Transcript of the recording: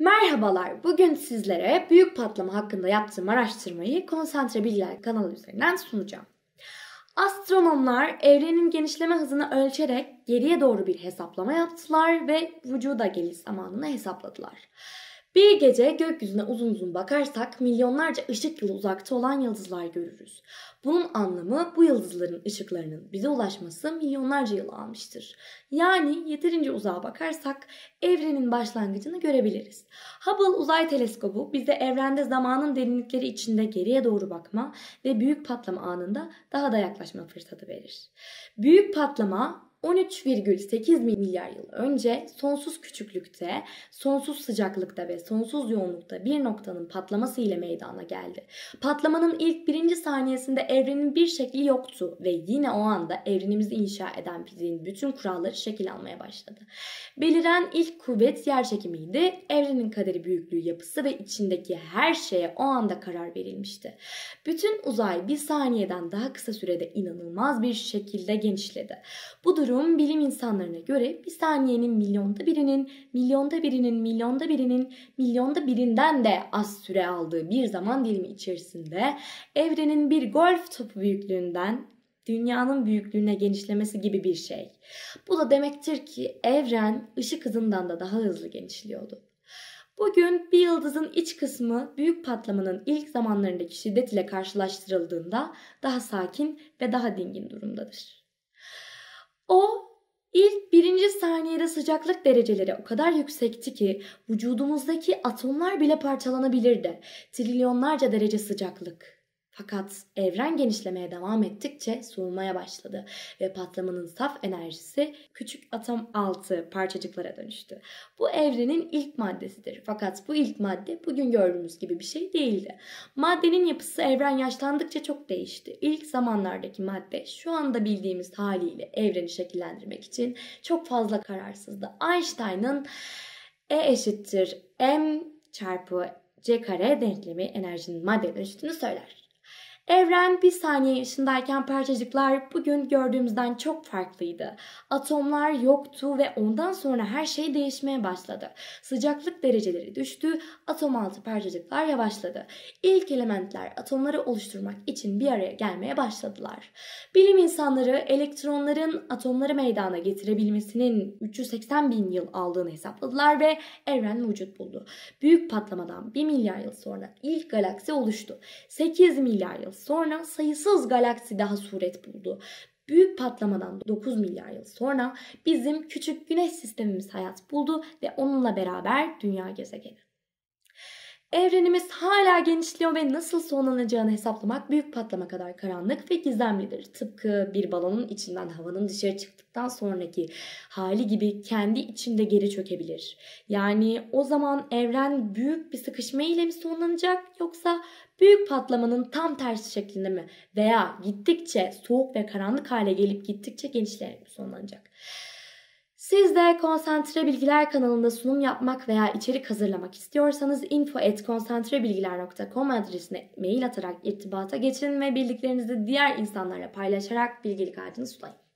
Merhabalar, bugün sizlere büyük patlama hakkında yaptığım araştırmayı Konsantre Bilgiler kanalı üzerinden sunacağım. Astronomlar evrenin genişleme hızını ölçerek geriye doğru bir hesaplama yaptılar ve vücuda geliş zamanını hesapladılar. Bir gece gökyüzüne uzun uzun bakarsak milyonlarca ışık yılı uzakta olan yıldızlar görürüz. Bunun anlamı bu yıldızların ışıklarının bize ulaşması milyonlarca yıl almıştır. Yani yeterince uzağa bakarsak evrenin başlangıcını görebiliriz. Hubble Uzay Teleskobu bize evrende zamanın derinlikleri içinde geriye doğru bakma ve büyük patlama anında daha da yaklaşma fırsatı verir. Büyük patlama 13,8 milyar yıl önce sonsuz küçüklükte, sonsuz sıcaklıkta ve sonsuz yoğunlukta bir noktanın patlaması ile meydana geldi. Patlamanın ilk birinci saniyesinde evrenin bir şekli yoktu ve yine o anda evrenimizi inşa eden fiziğin bütün kuralları şekil almaya başladı. Beliren ilk kuvvet yer çekimiydi. Evrenin kaderi büyüklüğü yapısı ve içindeki her şeye o anda karar verilmişti. Bütün uzay bir saniyeden daha kısa sürede inanılmaz bir şekilde genişledi. Bu durum durum bilim insanlarına göre bir saniyenin milyonda birinin, milyonda birinin, milyonda birinin, milyonda birinden de az süre aldığı bir zaman dilimi içerisinde evrenin bir golf topu büyüklüğünden dünyanın büyüklüğüne genişlemesi gibi bir şey. Bu da demektir ki evren ışık hızından da daha hızlı genişliyordu. Bugün bir yıldızın iç kısmı büyük patlamanın ilk zamanlarındaki şiddet ile karşılaştırıldığında daha sakin ve daha dingin durumdadır. O ilk birinci saniyede sıcaklık dereceleri o kadar yüksekti ki vücudumuzdaki atomlar bile parçalanabilirdi. Trilyonlarca derece sıcaklık. Fakat evren genişlemeye devam ettikçe soğumaya başladı ve patlamanın saf enerjisi küçük atom altı parçacıklara dönüştü. Bu evrenin ilk maddesidir. Fakat bu ilk madde bugün gördüğümüz gibi bir şey değildi. Maddenin yapısı evren yaşlandıkça çok değişti. İlk zamanlardaki madde şu anda bildiğimiz haliyle evreni şekillendirmek için çok fazla kararsızdı. Einstein'ın E eşittir m çarpı c kare denklemi enerjinin maddeye dönüştüğünü söyler. Evren bir saniye yaşındayken parçacıklar bugün gördüğümüzden çok farklıydı. Atomlar yoktu ve ondan sonra her şey değişmeye başladı. Sıcaklık dereceleri düştü, atom altı parçacıklar yavaşladı. İlk elementler atomları oluşturmak için bir araya gelmeye başladılar. Bilim insanları elektronların atomları meydana getirebilmesinin 380 bin yıl aldığını hesapladılar ve evren vücut buldu. Büyük patlamadan 1 milyar yıl sonra ilk galaksi oluştu. 8 milyar yıl yıl sonra sayısız galaksi daha suret buldu. Büyük patlamadan 9 milyar yıl sonra bizim küçük güneş sistemimiz hayat buldu ve onunla beraber dünya gezegeni. Evrenimiz hala genişliyor ve nasıl sonlanacağını hesaplamak büyük patlama kadar karanlık ve gizemlidir. Tıpkı bir balonun içinden havanın dışarı çıktıktan sonraki hali gibi kendi içinde geri çökebilir. Yani o zaman evren büyük bir sıkışma ile mi sonlanacak yoksa büyük patlamanın tam tersi şeklinde mi veya gittikçe soğuk ve karanlık hale gelip gittikçe genişleyerek mi sonlanacak? Siz de Konsantre Bilgiler kanalında sunum yapmak veya içerik hazırlamak istiyorsanız info.konsantrebilgiler.com adresine mail atarak irtibata geçin ve bildiklerinizi diğer insanlarla paylaşarak bilgilik ağacını sulayın.